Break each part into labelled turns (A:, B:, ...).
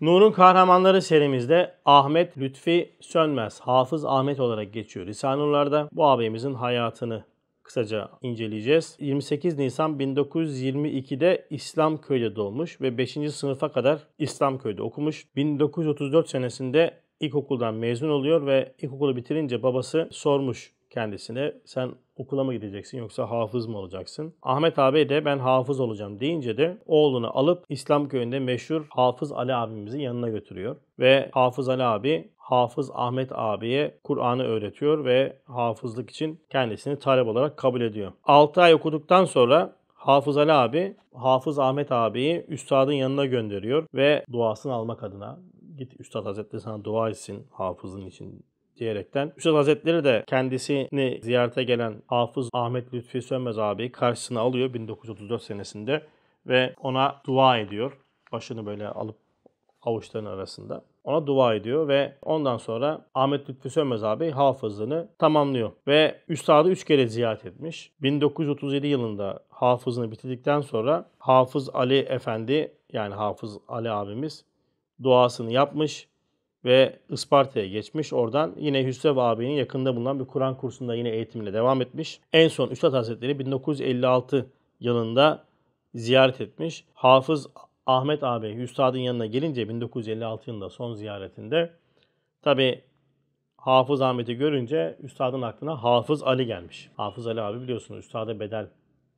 A: Nur'un Kahramanları serimizde Ahmet Lütfi Sönmez, Hafız Ahmet olarak geçiyor. Risanurlar'da bu ağabeyimizin hayatını kısaca inceleyeceğiz. 28 Nisan 1922'de İslamköy'de doğmuş ve 5. sınıfa kadar İslamköy'de okumuş. 1934 senesinde ilkokuldan mezun oluyor ve ilkokulu bitirince babası sormuş kendisine sen okula mı gideceksin yoksa hafız mı olacaksın? Ahmet abi de ben hafız olacağım deyince de oğlunu alıp İslam köyünde meşhur Hafız Ali abimizin yanına götürüyor. Ve Hafız Ali abi Hafız Ahmet abiye Kur'an'ı öğretiyor ve hafızlık için kendisini talep olarak kabul ediyor. 6 ay okuduktan sonra Hafız Ali abi Hafız Ahmet abiyi üstadın yanına gönderiyor ve duasını almak adına git üstad hazretleri sana dua etsin hafızın için diyerekten. Üstad Hazretleri de kendisini ziyarete gelen Hafız Ahmet Lütfi Sönmez abi karşısına alıyor 1934 senesinde ve ona dua ediyor. Başını böyle alıp avuçlarının arasında. Ona dua ediyor ve ondan sonra Ahmet Lütfi Sönmez abi hafızlığını tamamlıyor. Ve üstadı üç kere ziyaret etmiş. 1937 yılında hafızını bitirdikten sonra Hafız Ali Efendi yani Hafız Ali abimiz duasını yapmış ve Isparta'ya geçmiş. Oradan yine Hüsrev ağabeyinin yakında bulunan bir Kur'an kursunda yine eğitimine devam etmiş. En son Üstad Hazretleri 1956 yılında ziyaret etmiş. Hafız Ahmet abi, Üstad'ın yanına gelince 1956 yılında son ziyaretinde tabi Hafız Ahmet'i görünce Üstad'ın aklına Hafız Ali gelmiş. Hafız Ali abi biliyorsunuz Üstad'a bedel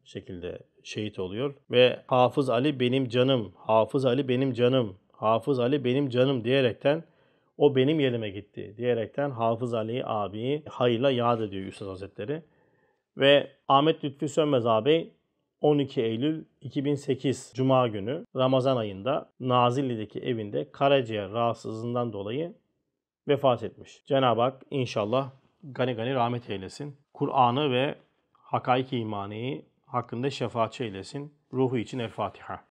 A: şekilde şehit oluyor. Ve Hafız Ali benim canım, Hafız Ali benim canım, Hafız Ali benim canım diyerekten o benim yerime gitti diyerekten Hafız Ali abi hayırla yad ediyor Üstad Hazretleri. Ve Ahmet Lütfi Sönmez ağabey 12 Eylül 2008 Cuma günü Ramazan ayında Nazilli'deki evinde karaciğer rahatsızlığından dolayı vefat etmiş. Cenab-ı Hak inşallah gani gani rahmet eylesin. Kur'an'ı ve hakaiki imaniyi hakkında şefaatçi eylesin. Ruhu için El Fatiha.